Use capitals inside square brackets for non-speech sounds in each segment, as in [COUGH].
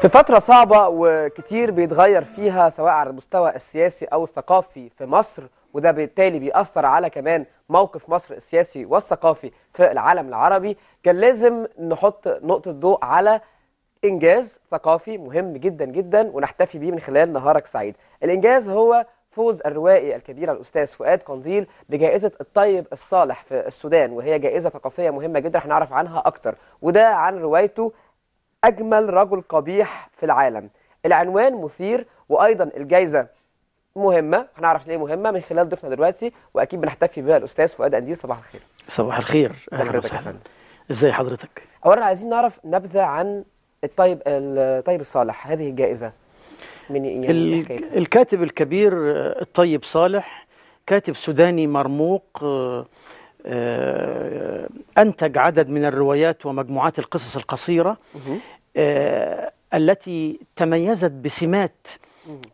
في فترة صعبة وكتير بيتغير فيها سواء على المستوى السياسي أو الثقافي في مصر وده بالتالي بيأثر على كمان موقف مصر السياسي والثقافي في العالم العربي كان لازم نحط نقطة ضوء على إنجاز ثقافي مهم جدا جدا ونحتفي بيه من خلال نهارك سعيد الإنجاز هو فوز الروائي الكبير الأستاذ فؤاد قنديل بجائزة الطيب الصالح في السودان وهي جائزة ثقافية مهمة جدا هنعرف عنها أكتر وده عن روايته أجمل رجل قبيح في العالم العنوان مثير وأيضا الجايزة مهمة هنعرف ليه مهمة من خلال ضيفنا دلوقتي وأكيد بنحتفي بها الأستاذ فؤاد أنديل صباح الخير صباح الخير أهلا وسهلا إزاي حضرتك؟ أولا عايزين نعرف نبذة عن الطيب الطيب الصالح هذه الجائزة من يعني الكاتب الكبير آه، الطيب صالح كاتب سوداني مرموق آه، آه، أنتج عدد من الروايات ومجموعات القصص القصيرة آه، التي تميزت بسمات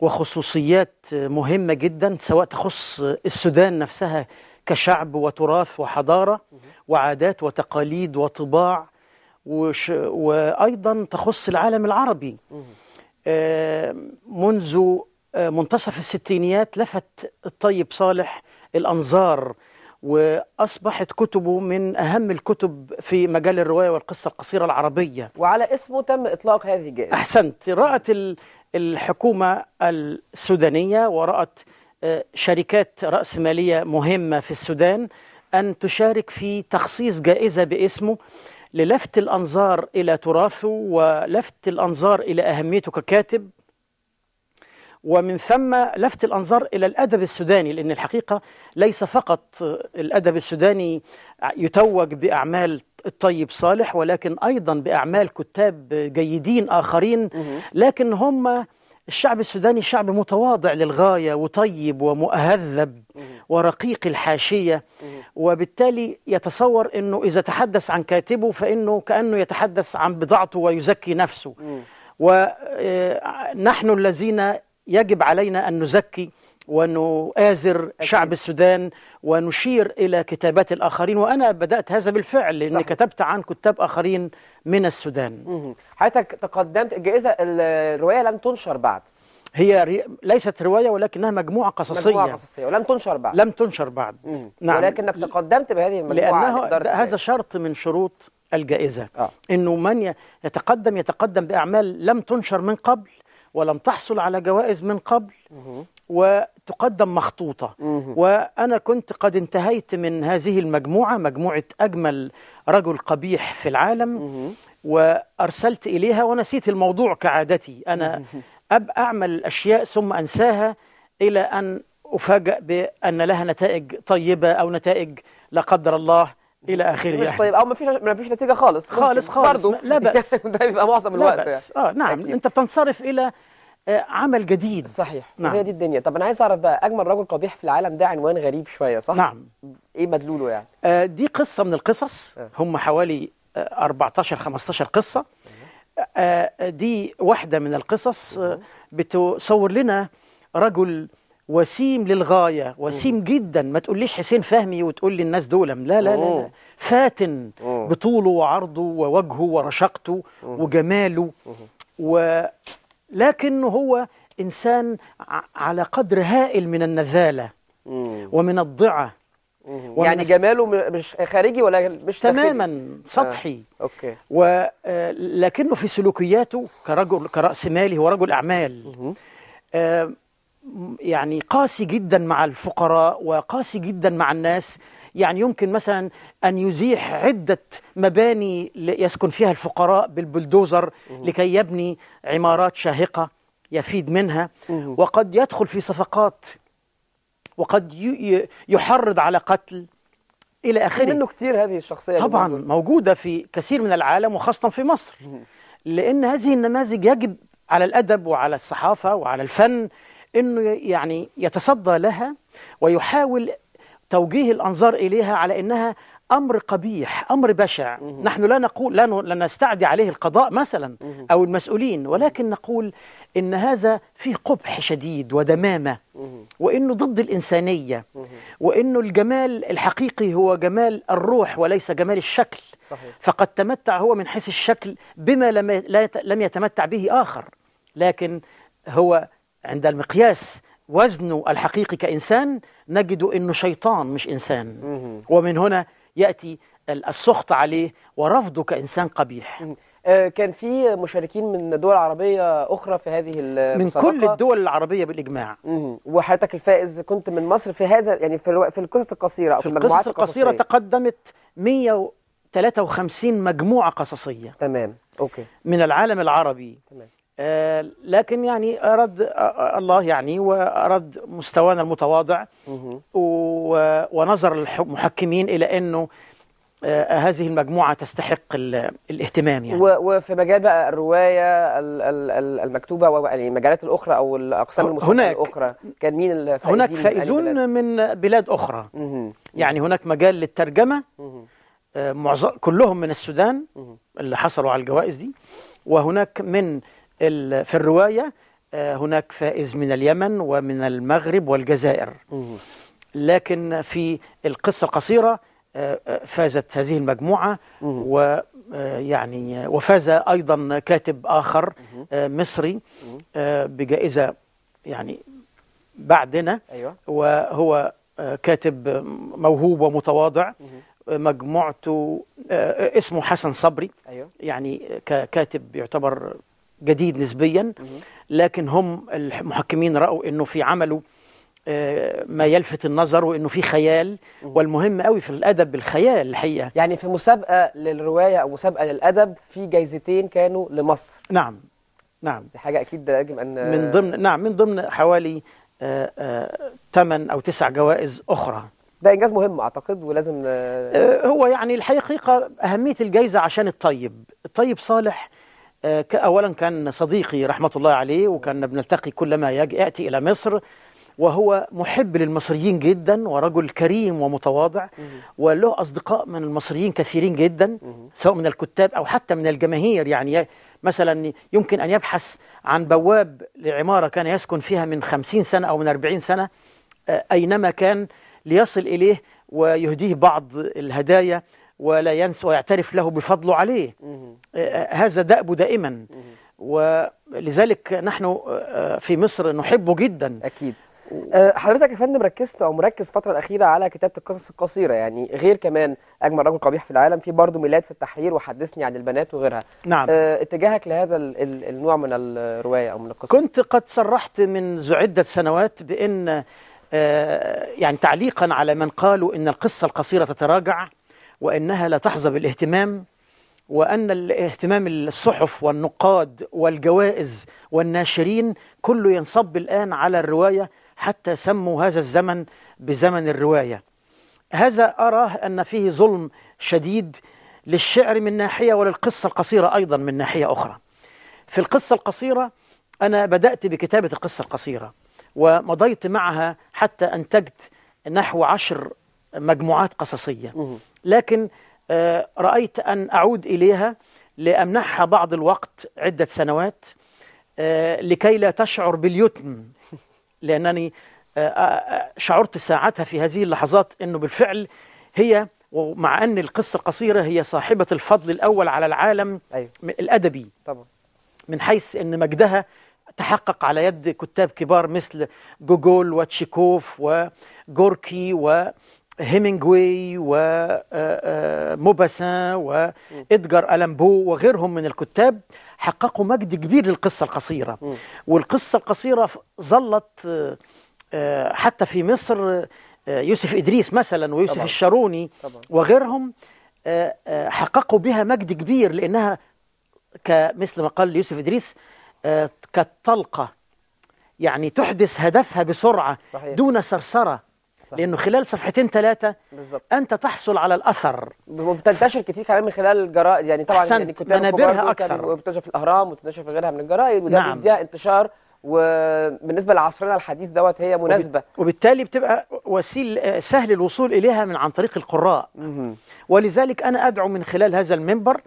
وخصوصيات مهمة جدا سواء تخص السودان نفسها كشعب وتراث وحضارة وعادات وتقاليد وطباع وش وأيضا تخص العالم العربي آه، منذ آه، منتصف الستينيات لفت الطيب صالح الأنظار واصبحت كتبه من اهم الكتب في مجال الروايه والقصه القصيره العربيه وعلى اسمه تم اطلاق هذه الجائزه احسنت رات الحكومه السودانيه ورات آه، شركات راسماليه مهمه في السودان ان تشارك في تخصيص جائزه باسمه للفت الانظار الى تراثه ولفت الانظار الى اهميته ككاتب ومن ثم لفت الأنظار إلى الأدب السوداني لأن الحقيقة ليس فقط الأدب السوداني يتوج بأعمال الطيب صالح ولكن أيضا بأعمال كتاب جيدين آخرين لكن هم الشعب السوداني شعب متواضع للغاية وطيب ومؤهذب ورقيق الحاشية وبالتالي يتصور أنه إذا تحدث عن كاتبه فإنه كأنه يتحدث عن بضاعته ويزكي نفسه ونحن آه، الذين يجب علينا أن نزكي ونؤازر شعب السودان ونشير إلى كتابات الآخرين وأنا بدأت هذا بالفعل لأني كتبت عن كتاب آخرين من السودان حضرتك تقدمت الجائزة الرواية لم تنشر بعد هي ليست رواية ولكنها مجموعة قصصية مجموعة قصصية ولم تنشر بعد لم تنشر بعد نعم ولكنك تقدمت بهذه المجموعة لأنه هذا شرط من شروط الجائزة آه. أنه من يتقدم يتقدم بأعمال لم تنشر من قبل ولم تحصل على جوائز من قبل وتقدم مخطوطة وأنا كنت قد انتهيت من هذه المجموعة مجموعة أجمل رجل قبيح في العالم وأرسلت إليها ونسيت الموضوع كعادتي أنا أب أعمل الأشياء ثم أنساها إلى أن أفاجأ بأن لها نتائج طيبة أو نتائج لا قدر الله الى اخره مش يعني. طيب او ما فيش ما فيش نتيجه خالص خالص خالص برضو لا باس ده [LAUGHS] بيبقى طيب، معظم الوقت يعني. اه نعم أكيد. انت بتنصرف الى آه، عمل جديد صحيح نعم. هي دي الدنيا طب انا عايز اعرف بقى اجمل رجل قبيح في العالم ده عنوان غريب شويه صح نعم ايه مدلوله يعني آه دي قصه من القصص آه. هم حوالي 14 آه، 15 قصه آه،, آه دي واحده من القصص آه بتصور لنا رجل وسيم للغايه وسيم جدا ما تقوليش حسين فهمي وتقول لي الناس دول لا لا لا, لا. فاتن بطوله وعرضه ووجهه ورشاقته وجماله و لكن هو إنسان على قدر هائل من النذالة ومن الضعة يعني جماله مش خارجي ولا مش تماما آه. سطحي آه. اوكي ولكنه في سلوكياته كرجل كراس مالي هو رجل اعمال آه يعني قاسي جدا مع الفقراء وقاسي جدا مع الناس يعني يمكن مثلا أن يزيح عدة مباني يسكن فيها الفقراء بالبلدوزر لكي يبني عمارات شاهقة يفيد منها وقد يدخل في صفقات وقد يحرض على قتل إلى آخره منه كثير هذه الشخصية طبعا موجودة في كثير من العالم وخاصة في مصر لأن هذه النماذج يجب على الأدب وعلى الصحافة وعلى الفن أنه يعني يتصدى لها ويحاول توجيه الأنظار إليها على أنها أمر قبيح أمر بشع مه. نحن لا نقول لا, نستعدي عليه القضاء مثلا مه. أو المسؤولين ولكن نقول إن هذا فيه قبح شديد ودمامة مه. وإنه ضد الإنسانية وإنه الجمال الحقيقي هو جمال الروح وليس جمال الشكل صحيح. فقد تمتع هو من حيث الشكل بما لم يتمتع به آخر لكن هو عند المقياس وزنه الحقيقي كإنسان نجد أنه شيطان مش إنسان ومن هنا يأتي السخط عليه ورفضه كإنسان قبيح آه، كان في مشاركين من دول عربية أخرى في هذه المسابقة من كل الدول العربية بالإجماع وحضرتك الفائز كنت من مصر في هذا يعني في, الو... في القصص القصيرة أو في, في المجموعات القصيرة القصصية. تقدمت 153 مجموعة قصصية تمام أوكي من العالم العربي تمام آه، لكن يعني أرد آه، آه، الله يعني وأرد مستوانا المتواضع ونظر المحكمين إلى أنه هذه المجموعة تستحق الاهتمام يعني وفي مجال بقى الرواية المكتوبة والمجالات يعني الأخرى أو الأقسام المسلمة الأخرى كان مين الفائزين هناك يعني فائزون من بلاد أخرى يعني هناك مجال للترجمة معظم كلهم من السودان اللي حصلوا على الجوائز دي وهناك من في الرواية آه، هناك فائز من اليمن ومن المغرب والجزائر لكن في القصة القصيرة آه، آه، فازت هذه المجموعة ويعني وفاز أيضا كاتب آخر مصري بجائزة يعني بعدنا أيوة. وهو كاتب موهوب ومتواضع مجموعته اسمه حسن صبري أيوة. يعني ككاتب يعتبر جديد نسبيا لكن هم المحكمين رأوا أنه في عمله آه، ما يلفت النظر وانه في خيال والمهم قوي في الادب الخيال الحقيقه يعني في مسابقه للروايه او مسابقه للادب في جايزتين كانوا لمصر نعم نعم دي حاجه اكيد لازم ان من ضمن نعم من ضمن حوالي 8 آه، آه، او 9 جوائز اخرى ده انجاز مهم اعتقد ولازم هو يعني الحقيقه اهميه الجائزه عشان الطيب الطيب صالح آه، أولا كان صديقي رحمة الله عليه وكان بنلتقي كلما يأتي إلى مصر وهو محب للمصريين جدا ورجل كريم ومتواضع وله أصدقاء من المصريين كثيرين جدا سواء من الكتاب أو حتى من الجماهير يعني مثلا يمكن أن يبحث عن بواب لعمارة كان يسكن فيها من خمسين سنة أو من أربعين سنة آه، أينما كان ليصل إليه ويهديه بعض الهدايا ولا ينسى ويعترف له بفضله عليه آه، آه، هذا دأب دائما ولذلك نحن آه، في مصر نحبه جدا أكيد حضرتك يا فندم ركزت او مركز الفتره الاخيره على كتابه القصص القصيره يعني غير كمان اجمل رجل قبيح في العالم في برضه ميلاد في التحرير وحدثني عن البنات وغيرها نعم اتجاهك لهذا النوع من الروايه او من القصص كنت قد صرحت منذ عده سنوات بان يعني تعليقا على من قالوا ان القصه القصيره تتراجع وانها لا تحظى بالاهتمام وان الاهتمام الصحف والنقاد والجوائز والناشرين كله ينصب الان على الروايه حتى سموا هذا الزمن بزمن الروايه. هذا اراه ان فيه ظلم شديد للشعر من ناحيه وللقصه القصيره ايضا من ناحيه اخرى. في القصه القصيره انا بدات بكتابه القصه القصيره ومضيت معها حتى انتجت نحو عشر مجموعات قصصيه لكن آه، رأيت أن أعود إليها لأمنحها بعض الوقت عدة سنوات آه، لكي لا تشعر باليتم لأنني آه، شعرت ساعتها في هذه اللحظات أنه بالفعل هي ومع أن القصة القصيرة هي صاحبة الفضل الأول على العالم أيوه. الأدبي طبعا. من حيث أن مجدها تحقق على يد كتاب كبار مثل جوجول وتشيكوف وجوركي و هيمنجوي وموباسان وإدجار ألمبو وغيرهم من الكتاب حققوا مجد كبير للقصة القصيرة والقصة القصيرة ظلت آه، آه، حتى في مصر آه، يوسف إدريس مثلا ويوسف طبعا. الشاروني طبعا. وغيرهم حققوا بها مجد كبير لأنها كمثل ما قال يوسف إدريس كالطلقة يعني تحدث هدفها بسرعة صحيح. دون سرسرة لانه خلال صفحتين ثلاثه بالظبط انت تحصل على الاثر وبتنتشر كتير كمان من خلال الجرائد يعني طبعا يعني كتاب منابرها اكثر وبتنتشر في الاهرام وبتنتشر في غيرها من الجرائد وده نعم. بيديها انتشار وبالنسبه لعصرنا الحديث دوت هي مناسبه وبالتالي بتبقى وسيل سهل الوصول اليها من عن طريق القراء ولذلك انا ادعو من خلال هذا المنبر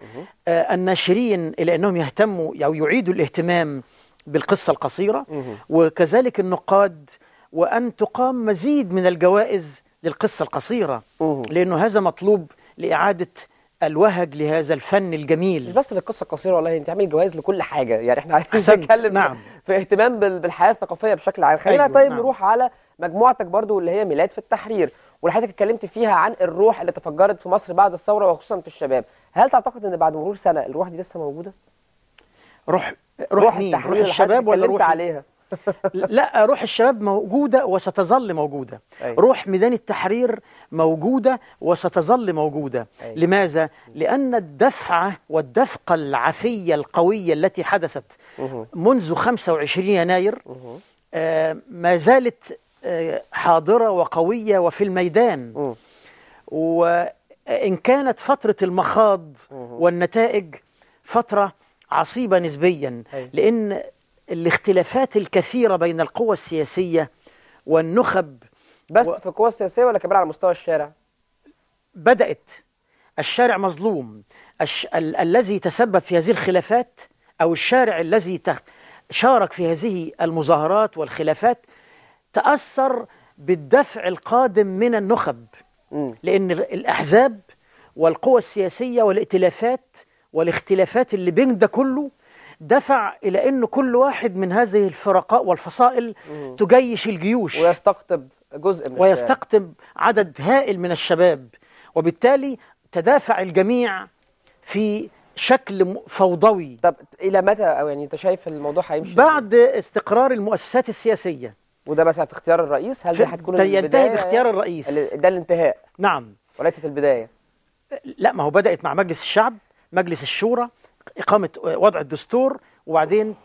آه، الناشرين الى انهم يهتموا او يعيدوا الاهتمام بالقصه القصيره وكذلك النقاد وأن تقام مزيد من الجوائز للقصة القصيرة أوه. لأنه هذا مطلوب لإعادة الوهج لهذا الفن الجميل مش بس للقصه القصيره والله انت عامل جوائز لكل حاجه يعني احنا عايزين نتكلم نعم. في اهتمام بالحياه الثقافيه بشكل عام خلينا أيوه. طيب نعم. نروح على مجموعتك برضو اللي هي ميلاد في التحرير ولحضرتك اتكلمت فيها عن الروح اللي تفجرت في مصر بعد الثوره وخصوصا في الشباب هل تعتقد ان بعد مرور سنه الروح دي لسه موجوده روح روح, روح التحرير روح الشباب ولا روح عليها [LAUGHS] لا روح الشباب موجودة وستظل موجودة أي. أيوة. روح ميدان التحرير موجودة وستظل موجودة أي. أيوة. لماذا؟ لأن الدفعة والدفقة العفية القوية التي حدثت منذ 25 يناير آه ما زالت آه حاضرة وقوية وفي الميدان وإن كانت فترة المخاض والنتائج فترة عصيبة نسبيا أي. أيوة. لأن الاختلافات الكثيرة بين القوى السياسية والنخب بس و... في القوى السياسية ولا كمان على مستوى الشارع؟ بدأت الشارع مظلوم الش... ال... الذي تسبب في هذه الخلافات أو الشارع الذي ت... شارك في هذه المظاهرات والخلافات تأثر بالدفع القادم من النخب م. لأن الأحزاب والقوى السياسية والائتلافات والاختلافات اللي بين ده كله دفع إلى أنه كل واحد من هذه الفرقاء والفصائل مم. تجيش الجيوش ويستقطب جزء من ويستقطب عدد هائل من الشباب وبالتالي تدافع الجميع في شكل فوضوي طب إلى متى أو يعني أنت شايف الموضوع هيمشي بعد استقرار المؤسسات السياسية وده مثلا في اختيار الرئيس هل ده هتكون البداية ينتهي باختيار الرئيس ده الانتهاء نعم وليست البداية لا ما هو بدأت مع مجلس الشعب مجلس الشورى إقامة وضع الدستور وبعدين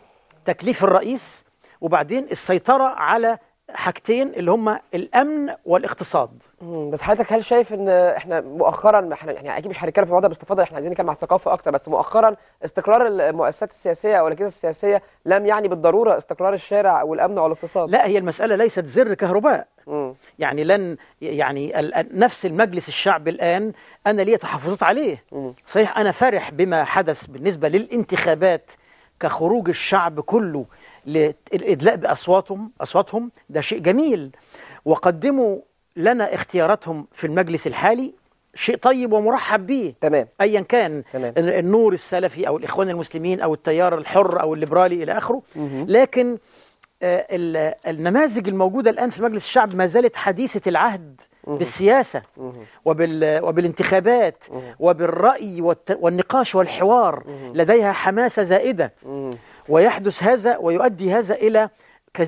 تكليف الرئيس وبعدين السيطرة على حاجتين اللي هما الامن والاقتصاد بس حضرتك هل شايف ان احنا مؤخرا احنا يعني اكيد مش هنتكلم في الوضع بس احنا عايزين نتكلم على الثقافه اكتر بس مؤخرا استقرار المؤسسات السياسيه او الاجهزه السياسيه لم يعني بالضروره استقرار الشارع والامن والاقتصاد لا هي المساله ليست زر كهرباء مم. يعني لن يعني نفس المجلس الشعب الان انا لي تحفظات عليه مم. صحيح انا فرح بما حدث بالنسبه للانتخابات كخروج الشعب كله للإدلاء بأصواتهم أصواتهم ده شيء جميل وقدموا لنا اختياراتهم في المجلس الحالي شيء طيب ومرحب به تمام ايا كان تمام. النور السلفي او الاخوان المسلمين او التيار الحر او الليبرالي الى اخره مه. لكن آه، النماذج الموجوده الان في مجلس الشعب ما زالت حديثه العهد مه. بالسياسه مه. وبال وبالانتخابات وبالراي والنقاش والحوار لديها حماسه زائده ويحدث هذا ويؤدي هذا إلى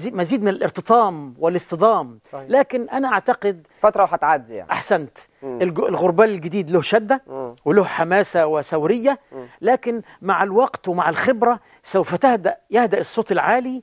مزيد من الارتطام والاصطدام صحيح. لكن انا اعتقد فتره وهتعدي يعني احسنت مم. الغربال الجديد له شده مم. وله حماسه وثوريه لكن مع الوقت ومع الخبره سوف تهدا يهدا الصوت العالي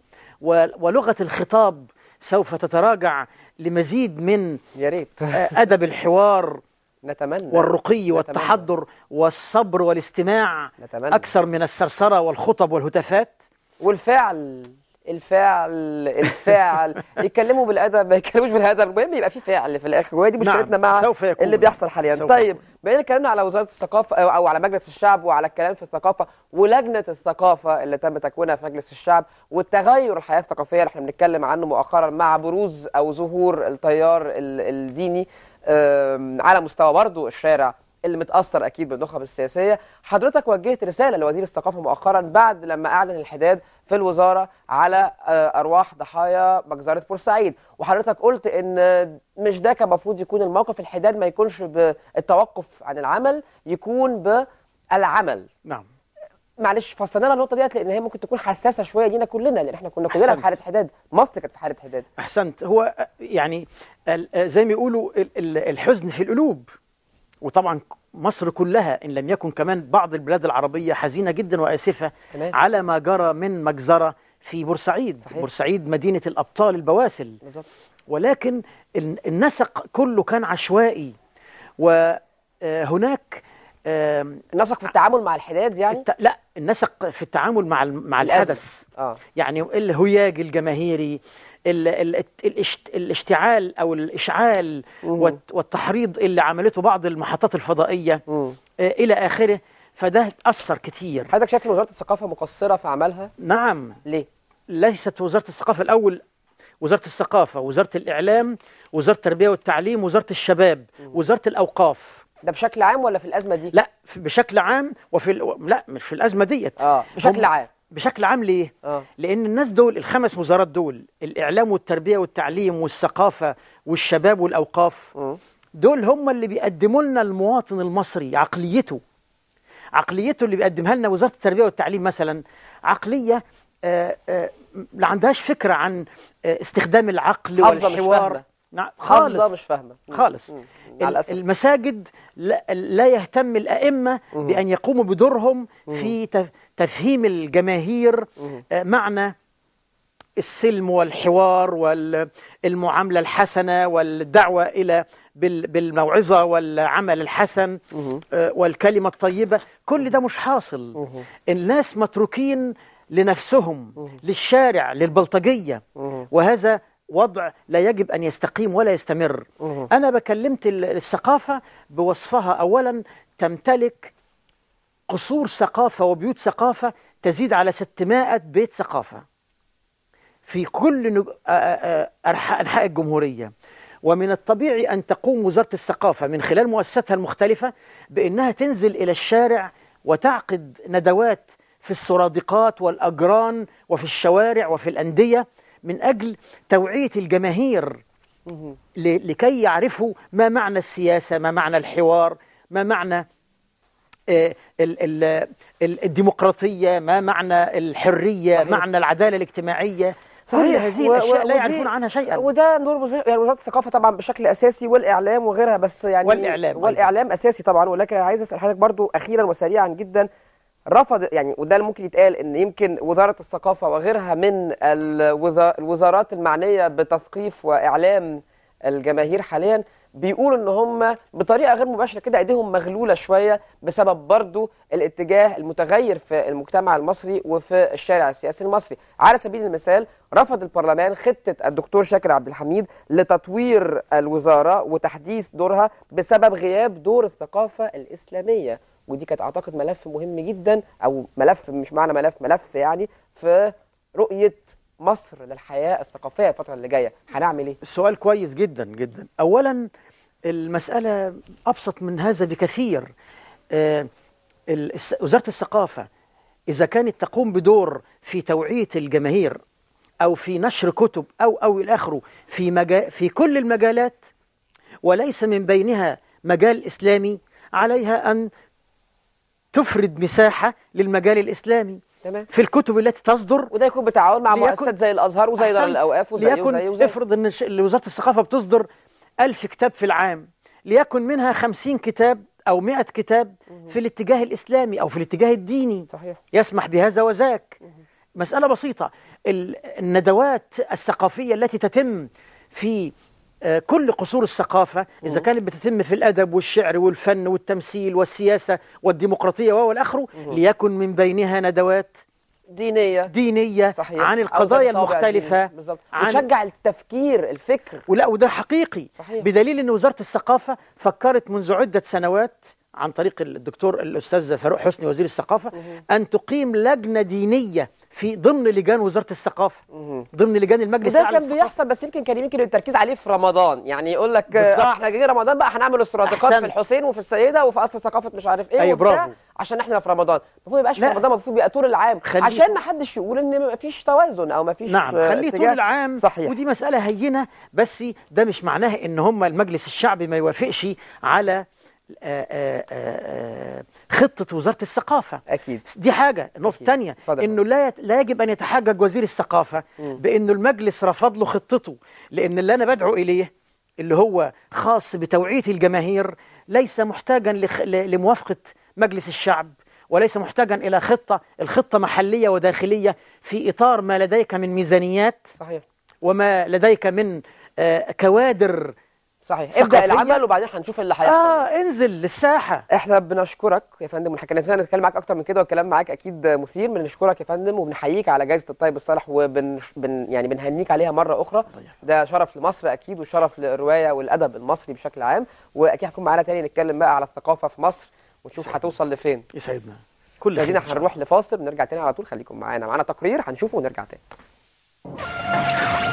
ولغه الخطاب سوف تتراجع لمزيد من يا ريت ادب الحوار نتمنى والرقي نتمنى والتحضر والصبر والاستماع نتمنى أكثر من السرسرة والخطب والهتافات والفعل الفعل الفعل [LAUGHS] يتكلموا بالادب ما يتكلموش بالادب المهم يبقى في فعل في الاخر وهي دي مشكلتنا نعم. مع سوف يكون. اللي بيحصل حاليا سوف طيب بقينا اتكلمنا على وزاره الثقافه أو, او على مجلس الشعب وعلى الكلام في الثقافه ولجنه الثقافه اللي تم تكوينها في مجلس الشعب والتغير الحياه الثقافيه اللي احنا بنتكلم عنه مؤخرا مع بروز او ظهور التيار الديني على مستوى برضه الشارع اللي متاثر اكيد بالنخب السياسيه حضرتك وجهت رساله لوزير الثقافه مؤخرا بعد لما اعلن الحداد في الوزاره على آه، ارواح ضحايا مجزره بورسعيد وحضرتك قلت ان مش ده كان المفروض يكون الموقف الحداد ما يكونش بالتوقف عن العمل يكون بالعمل نعم معلش فصلنا النقطه ديت لان هي ممكن تكون حساسه شويه لينا كلنا لان احنا كنا كلنا في حاله حداد مصر كانت في حاله حداد احسنت هو آه، يعني آه، زي ما يقولوا الحزن في القلوب وطبعا مصر كلها ان لم يكن كمان بعض البلاد العربيه حزينه جدا واسفه تمام. على ما جرى من مجزره في بورسعيد صحيح. بورسعيد مدينه الابطال البواسل بالزبط. ولكن النسق كله كان عشوائي وهناك آه، نسق في التعامل مع الحداد يعني الت... لا النسق في التعامل مع ال... مع الحدث آه. يعني الهياج الجماهيري ال... ال... الاشت... الاشتعال او الاشعال وال... والتحريض اللي عملته بعض المحطات الفضائيه مم. آه، الى اخره فده اثر كتير حضرتك شايف ان وزاره الثقافه مقصره في عملها نعم ليه ليست وزاره الثقافه الاول وزاره الثقافه وزاره الاعلام وزاره التربيه والتعليم وزاره الشباب مم. وزاره الاوقاف ده بشكل عام ولا في الازمه دي لا بشكل عام وفي ال... لا مش في الازمه ديت اه بشكل عام بشكل عام ليه؟ آه. لأن الناس دول الخمس وزارات دول الإعلام والتربية والتعليم والثقافة والشباب والأوقاف آه. دول هم اللي بيقدموا لنا المواطن المصري عقليته عقليته اللي بيقدمها لنا وزارة التربية والتعليم مثلا عقلية آه آه ما عندهاش فكرة عن آه، استخدام العقل والحوار نعم، خالص مش فاهمه خالص مم. مم. المساجد لا, لا يهتم الائمه مم. بان يقوموا بدورهم في تفهيم الجماهير آه، معنى السلم والحوار والمعامله الحسنه والدعوه الى بالموعظه والعمل الحسن آه، والكلمه الطيبه كل ده مش حاصل الناس متروكين لنفسهم للشارع للبلطجيه وهذا وضع لا يجب أن يستقيم ولا يستمر أوه. أنا بكلمت الثقافة بوصفها أولا تمتلك قصور ثقافة وبيوت ثقافة تزيد على 600 بيت ثقافة في كل أنحاء الجمهورية ومن الطبيعي أن تقوم وزارة الثقافة من خلال مؤسستها المختلفة بأنها تنزل إلى الشارع وتعقد ندوات في السرادقات والأجران وفي الشوارع وفي الأندية من أجل توعية الجماهير لكي يعرفوا ما معنى السياسة ما معنى الحوار ما معنى آه، الديمقراطية ما معنى الحرية صحيح. معنى العدالة الاجتماعية صحيح كل هذه الاشياء و... لا يعرفون عنها شيئا وده دور يعني وزاره الثقافه طبعا بشكل اساسي والاعلام وغيرها بس يعني والاعلام والاعلام اساسي طبعا ولكن عايز اسال حضرتك برضو اخيرا وسريعا جدا رفض يعني وده اللي ممكن يتقال ان يمكن وزاره الثقافه وغيرها من الوزارات المعنيه بتثقيف واعلام الجماهير حاليا بيقولوا ان هم بطريقه غير مباشره كده ايديهم مغلوله شويه بسبب برضو الاتجاه المتغير في المجتمع المصري وفي الشارع السياسي المصري على سبيل المثال رفض البرلمان خطه الدكتور شاكر عبد الحميد لتطوير الوزاره وتحديث دورها بسبب غياب دور الثقافه الاسلاميه ودي كانت اعتقد ملف مهم جدا او ملف مش معنى ملف ملف يعني في رؤيه مصر للحياه الثقافيه الفتره اللي جايه هنعمل ايه سؤال كويس جدا جدا اولا المساله ابسط من هذا بكثير آه، وزاره الثقافه اذا كانت تقوم بدور في توعيه الجماهير او في نشر كتب او او الى اخره في مجال في كل المجالات وليس من بينها مجال اسلامي عليها ان تفرد مساحة للمجال الإسلامي تمام. في الكتب التي تصدر وده يكون بتعاون مع مؤسسات زي الازهر وزي دار الاوقاف وزي ليكن وزي وزي افرض ان وزاره الثقافه بتصدر ألف كتاب في العام ليكن منها خمسين كتاب أو مئة كتاب في الاتجاه الإسلامي أو في الاتجاه الديني صحيح. يسمح بهذا وذاك مسألة بسيطة الندوات الثقافية التي تتم في آه، كل قصور الثقافة إذا كانت بتتم في الأدب والشعر والفن والتمثيل والسياسة والديمقراطية والآخر ليكن من بينها ندوات دينية دينية صحيح. عن القضايا المختلفة عن... التفكير الفكر ولا وده حقيقي صحيح. بدليل أن وزارة الثقافة فكرت منذ عدة سنوات عن طريق الدكتور الأستاذ فاروق حسني وزير الثقافة مه. أن تقيم لجنة دينية في ضمن لجان وزاره الثقافه ضمن لجان المجلس ده كان بيحصل بس يمكن كان يمكن التركيز عليه في رمضان يعني يقول لك اه احنا جايين رمضان بقى هنعمل استراتيجيات في الحسين وفي السيده وفي قصر ثقافه مش عارف ايه أيوة برافو عشان احنا في رمضان المفروض ما يبقاش في رمضان المفروض يبقى طول العام عشان ما حدش يقول ان ما فيش توازن او ما فيش نعم آه، خليه طول العام صحيح. ودي مساله هينه بس ده مش معناها ان هم المجلس الشعبي ما يوافقش على آه، آه، آه، خطه وزاره الثقافه اكيد دي حاجه النقطه الثانيه انه لا يت... لا يجب ان يتحجج وزير الثقافه بانه المجلس رفض له خطته لان اللي انا بدعو اليه اللي هو خاص بتوعيه الجماهير ليس محتاجا لخ... ل... لموافقه مجلس الشعب وليس محتاجا الى خطه الخطه محليه وداخليه في اطار ما لديك من ميزانيات صحيح وما لديك من كوادر صحيح ابدا العمل وبعدين هنشوف اللي هيحصل اه انزل للساحه احنا بنشكرك يا فندم ونحكي نفسنا نتكلم معاك اكتر من كده والكلام معاك اكيد مثير بنشكرك يا فندم وبنحييك على جائزه الطيب الصالح وبن بن يعني بنهنيك عليها مره اخرى طيب. ده شرف لمصر اكيد وشرف للروايه والادب المصري بشكل عام واكيد هتكون معانا تاني نتكلم بقى على الثقافه في مصر ونشوف هتوصل لفين يسعدنا كل خلينا هنروح لفاصل بنرجع تاني على طول خليكم معانا معانا تقرير هنشوفه ونرجع تاني